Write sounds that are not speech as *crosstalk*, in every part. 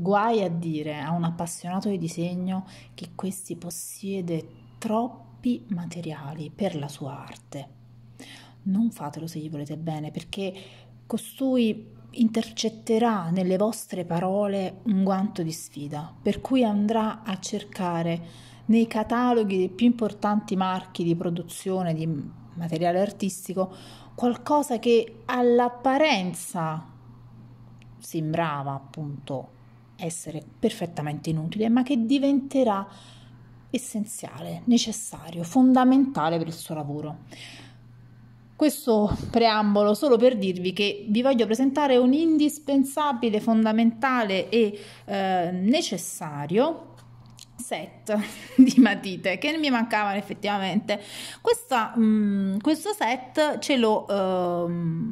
Guai a dire a un appassionato di disegno che questi possiede troppi materiali per la sua arte. Non fatelo se gli volete bene, perché costui intercetterà nelle vostre parole un guanto di sfida, per cui andrà a cercare nei cataloghi dei più importanti marchi di produzione di materiale artistico qualcosa che all'apparenza sembrava appunto essere perfettamente inutile, ma che diventerà essenziale, necessario, fondamentale per il suo lavoro. Questo preambolo solo per dirvi che vi voglio presentare un indispensabile, fondamentale e eh, necessario set *laughs* di matite che mi mancavano effettivamente. Questa, mh, mm, questo set ce lo, uh,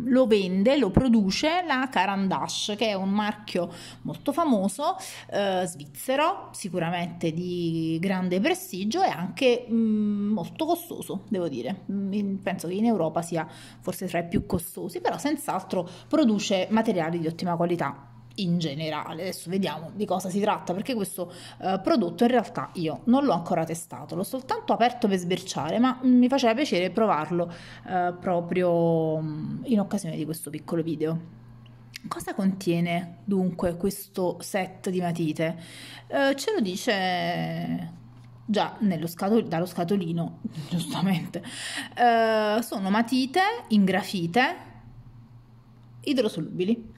lo, vende, lo produce la Carandash, che è un marchio molto famoso uh, svizzero, sicuramente di grande prestigio e anche mh, mm, molto costoso, devo dire. Mm, penso che in Europa sia forse tra i più costosi, però senz'altro produce materiali di ottima qualità in generale. Adesso vediamo di cosa si tratta perché questo eh, prodotto in realtà io non l'ho ancora testato, l'ho soltanto aperto per sberciare, ma mi faceva piacere provarlo eh, proprio mm, in occasione di questo piccolo video. Cosa contiene dunque questo set di matite? Eh, ce lo dice già scatol- dallo scatolino, *laughs* giustamente. Eh, sono matite in grafite idrosolubili.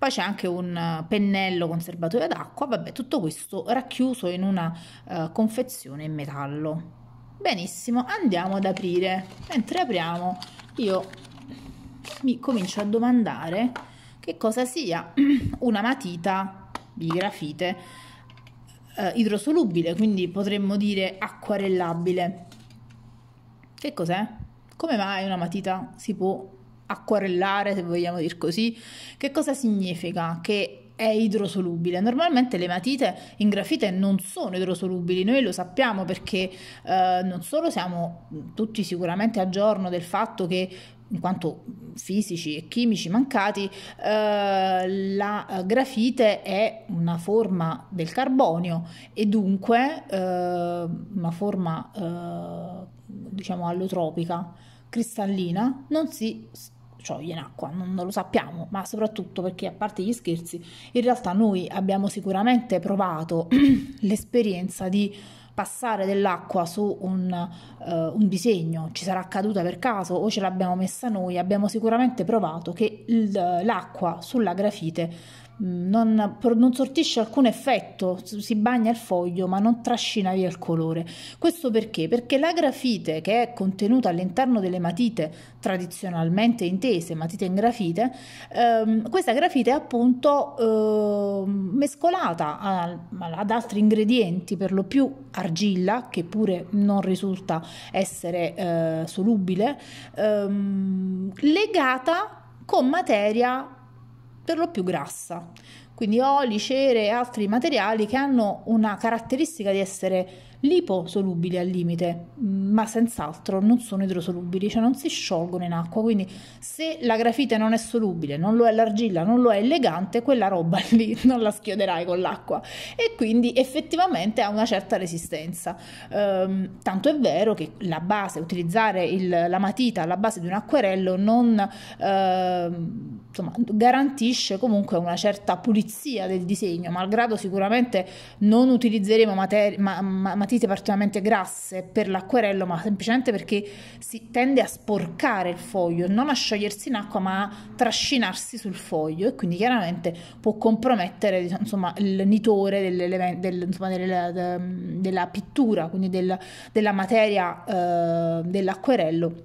Poi c'è anche un eh, pennello conservatore d'acqua, vabbè, tutto questo racchiuso in una uh, confezione in metallo. Benissimo, andiamo ad aprire. Mentre apriamo, io mi comincio a domandare che cosa sia *clears throat* una matita di grafite eh, idrosolubile, quindi potremmo dire acquarellabile. Che cos'è? Come mai una matita si può acquarellare, se vogliamo dire così. Che cosa significa? Che è idrosolubile. Normalmente le matite in grafite non sono idrosolubili, noi lo sappiamo perché eh, non solo siamo tutti sicuramente a giorno del fatto che in quanto fisici e chimici mancati, eh, la grafite è una forma del carbonio e dunque eh, una forma eh, diciamo allotropica cristallina, non si cioè in acqua, non lo sappiamo, ma soprattutto perché a parte gli scherzi, in realtà noi abbiamo sicuramente provato *clears throat* l'esperienza di passare dell'acqua su un, uh, un, disegno, ci sarà caduta per caso o ce l'abbiamo messa noi, abbiamo sicuramente provato che il, l'acqua sulla grafite Mm, non, non, sortisce alcun effetto, si bagna il foglio ma non trascina via il colore. Questo perché? Perché la grafite che è contenuta all'interno delle matite tradizionalmente intese, matite in grafite, ehm, questa grafite è appunto eh, mescolata a, ad altri ingredienti, per lo più argilla, che pure non risulta essere eh, solubile, ehm, legata con materia per lo più grassa, quindi oli, cere e altri materiali che hanno una caratteristica di essere liposolubili al limite, mm, ma senz'altro non sono idrosolubili, cioè non si sciolgono in acqua, quindi se la grafite non è solubile, non lo è l'argilla, non lo è elegante, quella roba *laughs* lì non la schioderai con l'acqua e quindi effettivamente ha una certa resistenza. Ehm, tanto è vero che la base, utilizzare il, la matita alla base di un acquerello non ehm, insomma, garantisce comunque una certa pulizia del disegno, malgrado sicuramente non utilizzeremo materie ma, ma, matite particolarmente grasse per l'acquerello, ma semplicemente perché si tende a sporcare il foglio, non a sciogliersi in acqua, ma a trascinarsi sul foglio e quindi chiaramente può compromettere insomma, il nitore del, insomma, della, della, pittura, quindi del, della materia eh, dell'acquerello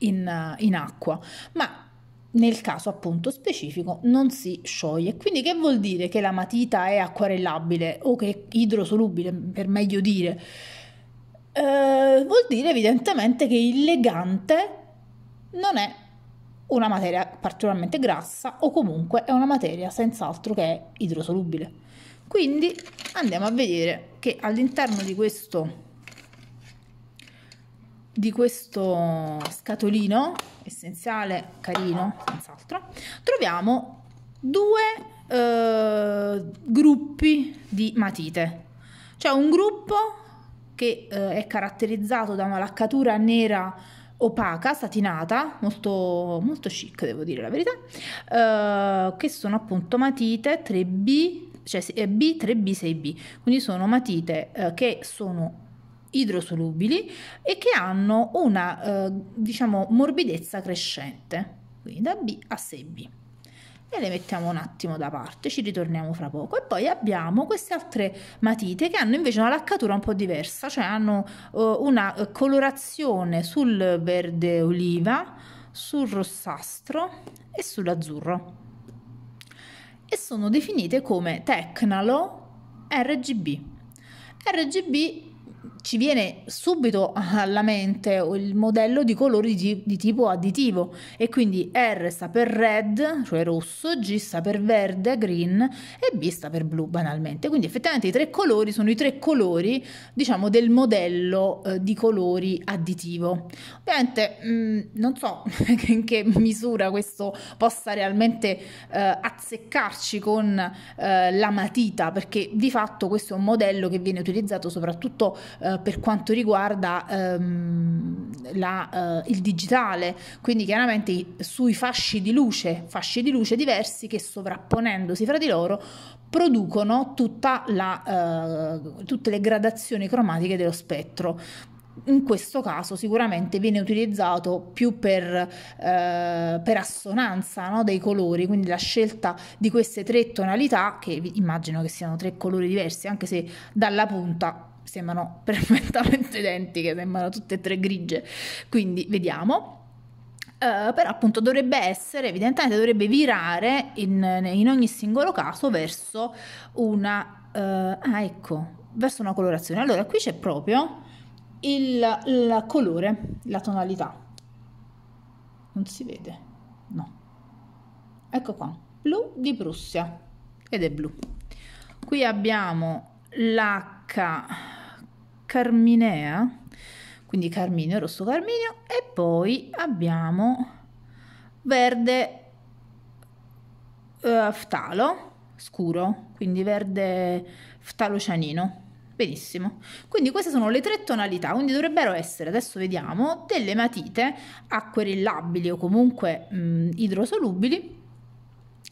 in, in acqua. Ma nel caso appunto specifico non si scioglie. Quindi che vuol dire che la matita è acquarellabile o che è idrosolubile per meglio dire? Eh, vuol dire evidentemente che il legante non è una materia particolarmente grassa o comunque è una materia senz'altro che è idrosolubile. Quindi andiamo a vedere che all'interno di questo, di questo scatolino essenziale, carino, senz'altro, troviamo due eh, gruppi di matite. C'è cioè un gruppo che eh, è caratterizzato da una laccatura nera opaca, satinata, molto, molto chic devo dire la verità, eh, che sono appunto matite 3B, cioè eh, B, 3B, 6B, quindi sono matite eh, che sono idrosolubili e che hanno una eh, diciamo morbidezza crescente, quindi da B a 6B. E le mettiamo un attimo da parte, ci ritorniamo fra poco. E poi abbiamo queste altre matite che hanno invece una laccatura un po' diversa, cioè hanno eh, una colorazione sul verde oliva, sul rossastro e sull'azzurro. E sono definite come Tecnalo RGB. RGB ci viene subito alla mente il modello di colori di, di, tipo additivo e quindi R sta per red, cioè rosso, G sta per verde, green e B sta per blu banalmente. Quindi effettivamente i tre colori sono i tre colori, diciamo, del modello eh, di colori additivo. Ovviamente mh, mm, non so *laughs* in che misura questo possa realmente eh, azzeccarci con eh, la matita, perché di fatto questo è un modello che viene utilizzato soprattutto eh, eh, per quanto riguarda ehm, la, eh, il digitale, quindi chiaramente sui fasci di luce, fasci di luce diversi che sovrapponendosi fra di loro producono la, eh, tutte le gradazioni cromatiche dello spettro in questo caso sicuramente viene utilizzato più per, eh, per assonanza no, dei colori, quindi la scelta di queste tre tonalità, che immagino che siano tre colori diversi, anche se dalla punta sembrano *laughs* perfettamente identiche, sembrano tutte e tre grigie, quindi vediamo. Uh, però appunto dovrebbe essere, evidentemente dovrebbe virare in, in ogni singolo caso verso una, uh, ah, ecco, verso una colorazione. Allora qui c'è proprio il, il colore, la tonalità. Non si vede? No. Ecco qua, blu di Prussia ed è blu. Qui abbiamo l'H Carminea, quindi Carminio, rosso Carminio, e poi abbiamo verde eh, ftalo scuro, quindi verde ftalocianino. Benissimo, quindi queste sono le tre tonalità, quindi dovrebbero essere, adesso vediamo, delle matite acquerellabili o comunque mh, mm, idrosolubili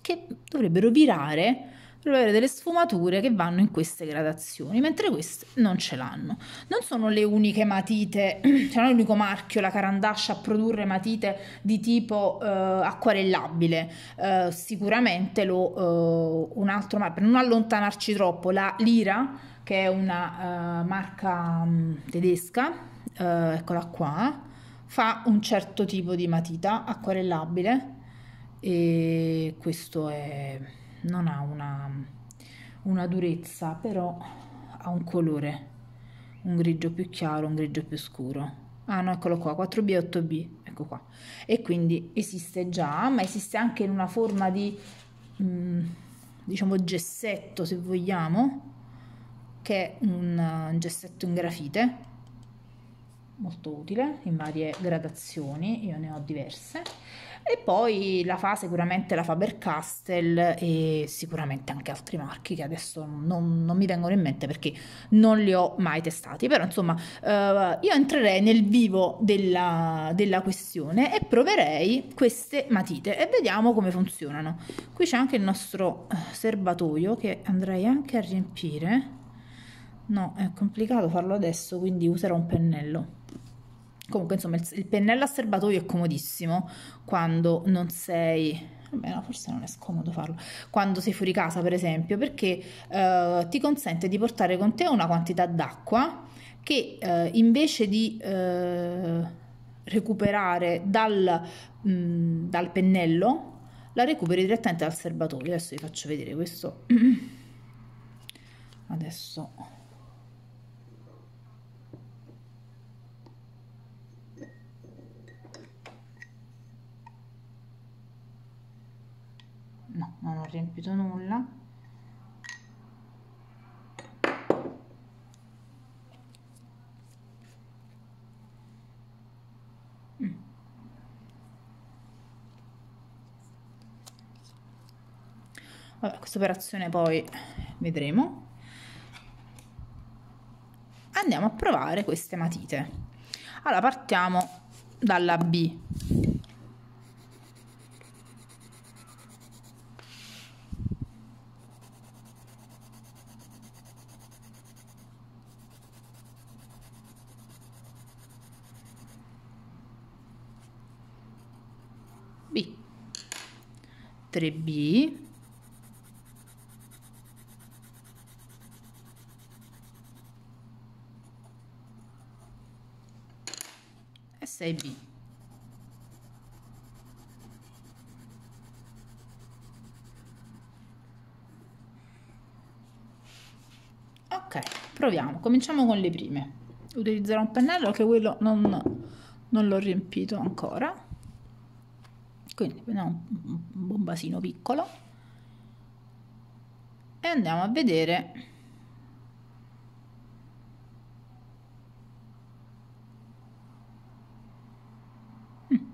che dovrebbero virare per avere delle sfumature che vanno in queste gradazioni, mentre queste non ce l'hanno. Non sono le uniche matite, *clears throat* cioè non è l'unico marchio, la Carandascia a produrre matite di tipo eh, acquarellabile, eh, sicuramente lo, eh, un altro marchio, per non allontanarci troppo, la Lira, che è una eh, marca mh, mm, tedesca, eh, eccola qua, fa un certo tipo di matita acquarellabile e questo è non ha una, una durezza, però ha un colore, un grigio più chiaro, un grigio più scuro. Ah no, eccolo qua, 4B e 8B, ecco qua. E quindi esiste già, ma esiste anche in una forma di, mm, diciamo, gessetto, se vogliamo, che è un gessetto in grafite, molto utile, in varie gradazioni, io ne ho diverse e poi la fa sicuramente la Faber-Castell e sicuramente anche altri marchi che adesso non, non mi vengono in mente perché non li ho mai testati. Però insomma eh, io entrerei nel vivo della, della questione e proverei queste matite e vediamo come funzionano. Qui c'è anche il nostro eh, serbatoio che andrei anche a riempire. No, è complicato farlo adesso, quindi userò un pennello. Comunque, insomma, il, il pennello a serbatoio è comodissimo quando non sei Beh, no, forse non è scomodo farlo quando sei fuori casa, per esempio, perché eh, ti consente di portare con te una quantità d'acqua che eh, invece di eh, recuperare dal, mh, mm, dal, pennello la recuperi direttamente dal serbatoio. Adesso vi faccio vedere questo. *clears throat* Adesso no non ho riempito nulla mm. Vabbè, questa operazione poi vedremo. Andiamo a provare queste matite. Allora, partiamo dalla B. 3b e 6b ok proviamo cominciamo con le prime utilizzerò un pennello che quello non, non l'ho riempito ancora quindi prendiamo un bombasino piccolo e andiamo a vedere mm.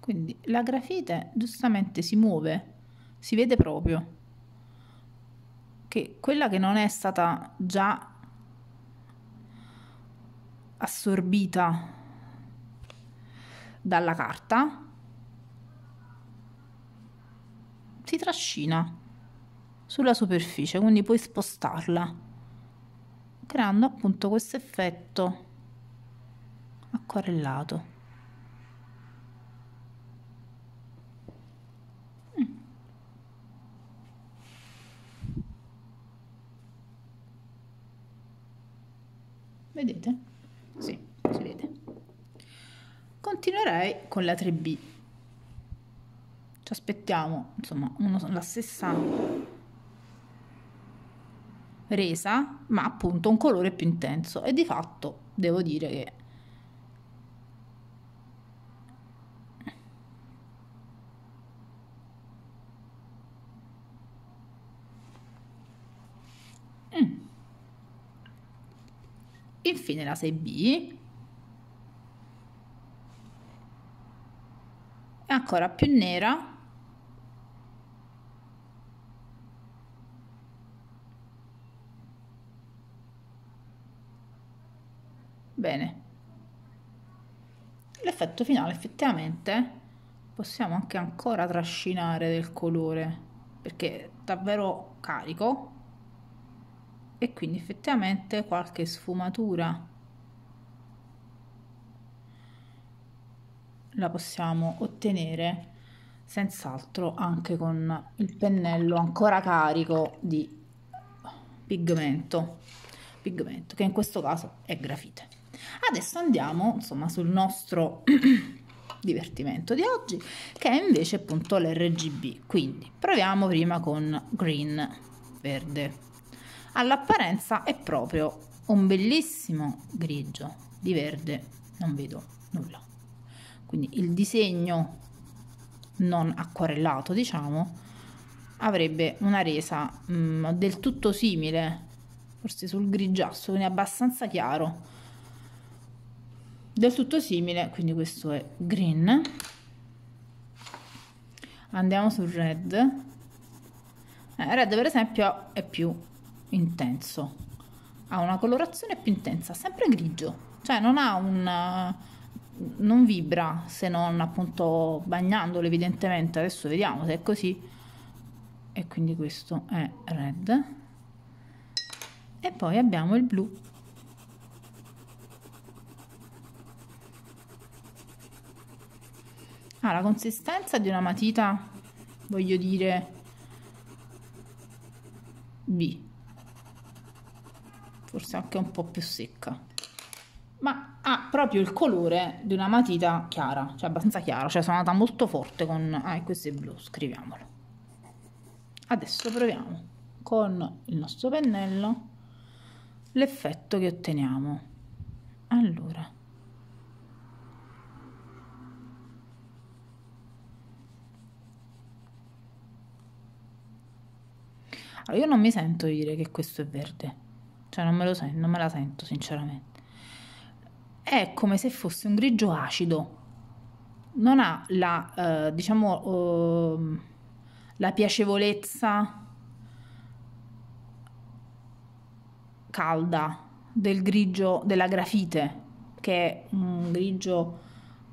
quindi la grafite giustamente si muove si vede proprio che quella che non è stata già assorbita dalla carta, si trascina sulla superficie, quindi puoi spostarla, creando appunto questo effetto acquarellato. con la 3B. Ci aspettiamo, insomma, uno, la stessa resa, ma appunto un colore più intenso. E di fatto devo dire che mm. Infine la 6B ancora più nera bene l'effetto finale effettivamente possiamo anche ancora trascinare del colore perché è davvero carico e quindi effettivamente qualche sfumatura la possiamo ottenere senz'altro anche con il pennello ancora carico di pigmento, pigmento che in questo caso è grafite. Adesso andiamo insomma sul nostro *clears throat* divertimento di oggi che è invece appunto l'RGB, quindi proviamo prima con green, verde. All'apparenza è proprio un bellissimo grigio, di verde non vedo nulla quindi il disegno non acquarellato diciamo avrebbe una resa mh, mm, del tutto simile forse sul grigiastro quindi abbastanza chiaro del tutto simile quindi questo è green andiamo sul red eh, red per esempio è più intenso ha una colorazione più intensa sempre grigio cioè non ha un non vibra se non appunto bagnandolo evidentemente adesso vediamo se è così e quindi questo è red e poi abbiamo il blu ha ah, la consistenza di una matita voglio dire B forse anche un po' più secca ma ha proprio il colore di una matita chiara, cioè abbastanza chiara, cioè sono andata molto forte con... Ah, e questo è blu, scriviamolo. Adesso proviamo con il nostro pennello l'effetto che otteniamo. Allora... Allora, io non mi sento dire che questo è verde, cioè non me, lo sen- non me la sento sinceramente è come se fosse un grigio acido, non ha la, eh, diciamo, eh, la piacevolezza calda del grigio della grafite, che è un grigio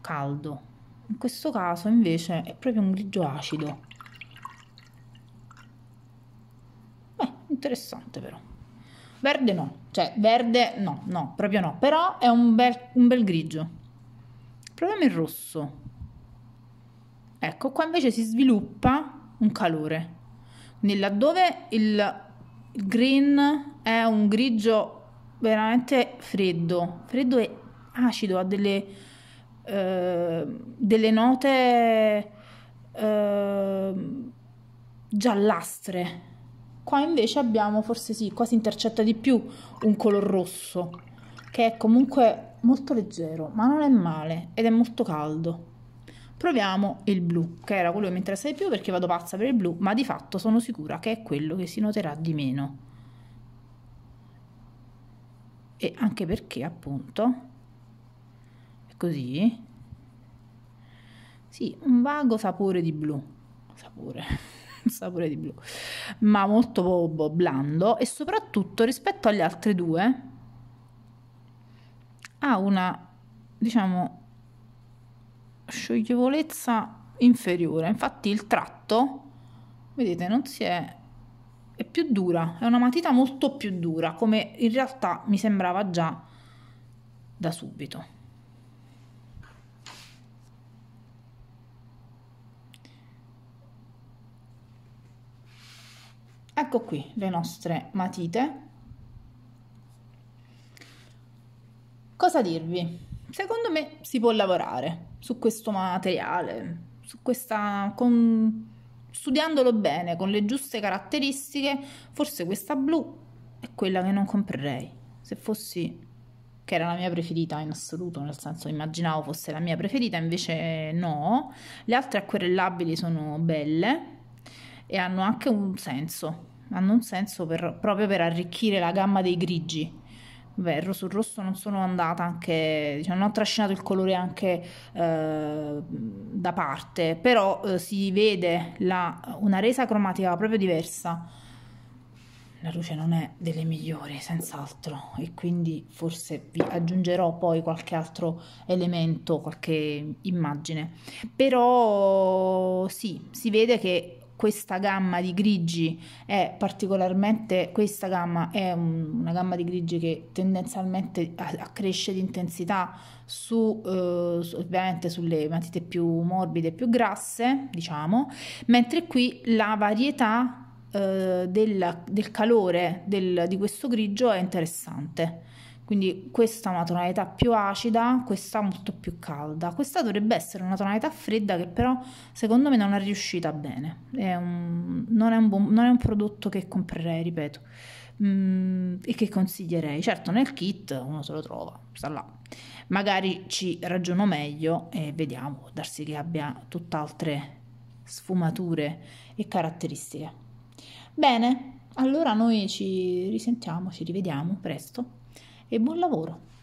caldo. In questo caso invece è proprio un grigio acido. Beh, interessante però. Verde no, cioè verde no, no, proprio no, però è un bel, un bel grigio. Proviamo il rosso. Ecco, qua invece si sviluppa un calore. Quindi laddove il green è un grigio veramente freddo, freddo e acido, ha delle, eh, delle note eh, giallastre Qua invece abbiamo, forse sì, quasi intercetta di più un color rosso, che è comunque molto leggero, ma non è male ed è molto caldo. Proviamo il blu, che era quello che mi interessa di più perché vado pazza per il blu, ma di fatto sono sicura che è quello che si noterà di meno. E anche perché appunto è così. Sì, un vago sapore di blu. Sapore. *laughs* sapore di blu, ma molto blando e soprattutto rispetto agli altri due ha una, diciamo, scioglievolezza inferiore. Infatti il tratto, vedete, non si è è più dura, è una matita molto più dura, come in realtà mi sembrava già da subito. ecco qui le nostre matite cosa dirvi secondo me si può lavorare su questo materiale su questa con studiandolo bene con le giuste caratteristiche forse questa blu è quella che non comprerei se fossi che era la mia preferita in assoluto, nel senso immaginavo fosse la mia preferita, invece no. Le altre acquerellabili sono belle, e hanno anche un senso, hanno un senso per, proprio per arricchire la gamma dei grigi. Beh, sul rosso non sono andata anche, diciamo, non ho trascinato il colore anche eh, da parte, però eh, si vede la, una resa cromatica proprio diversa. La luce non è delle migliori, senz'altro, e quindi forse vi aggiungerò poi qualche altro elemento, qualche immagine. Però sì, si vede che questa gamma di grigi è particolarmente questa gamma è un, una gamma di grigi che tendenzialmente accresce di intensità su, eh, su, ovviamente sulle matite più morbide più grasse diciamo mentre qui la varietà eh, del, del, calore del, di questo grigio è interessante quindi questa è una tonalità più acida, questa molto più calda. Questa dovrebbe essere una tonalità fredda che però secondo me non è riuscita bene. È un, non, è buon, non, è un prodotto che comprerei, ripeto, mm, e che consiglierei. Certo nel kit uno se lo trova, sta là. Magari ci ragiono meglio e vediamo, può darsi che abbia tutt'altre sfumature e caratteristiche. Bene, allora noi ci risentiamo, ci rivediamo presto e buon lavoro!